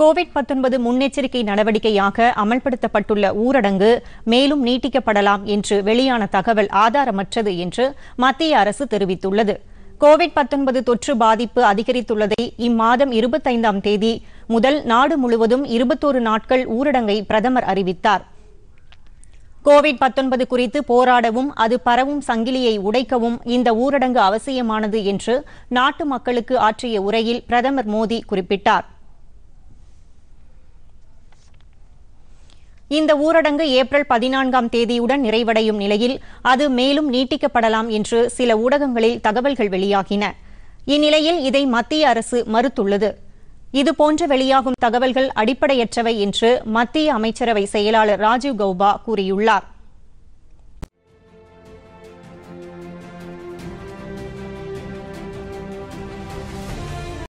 Covid முன்னெச்சரிக்கை நடவடிக்கையாக அமல்படுத்தப்பட்டுள்ள ஊரடங்கு மேலும் நீட்டிக்கப்படலாம் என்று வெளியான தகவல் ஆதாரமற்றது என்று மத்திய அரசு தெரிவித்துள்ளது கோவிட் தொற்று பாதிப்பு அதிகரித்துள்ளதை இம்மாதம் இருபத்தைந்தாம் தேதி முதல் நாடு முழுவதும் இருபத்தோரு நாட்கள் ஊரடங்கை பிரதமர் அறிவித்தார் கோவிட் குறித்து போராடவும் அது பரவும் சங்கிலியை உடைக்கவும் இந்த ஊரடங்கு அவசியமானது என்று நாட்டு மக்களுக்கு ஆற்றிய உரையில் பிரதமர் மோடி குறிப்பிட்டார் இந்த ஊரடங்கு ஏப்ரல் பதினான்காம் தேதியுடன் நிறைவடையும் நிலையில் அது மேலும் நீட்டிக்கப்படலாம் என்று சில ஊடகங்களில் தகவல்கள் வெளியாகின இந்நிலையில் இதை மத்திய அரசு மறுத்துள்ளது இதுபோன்ற வெளியாகும் தகவல்கள் அடிப்படையற்றவை என்று மத்திய அமைச்சரவை செயலாளர் ராஜீவ் கௌபா கூறியுள்ளார்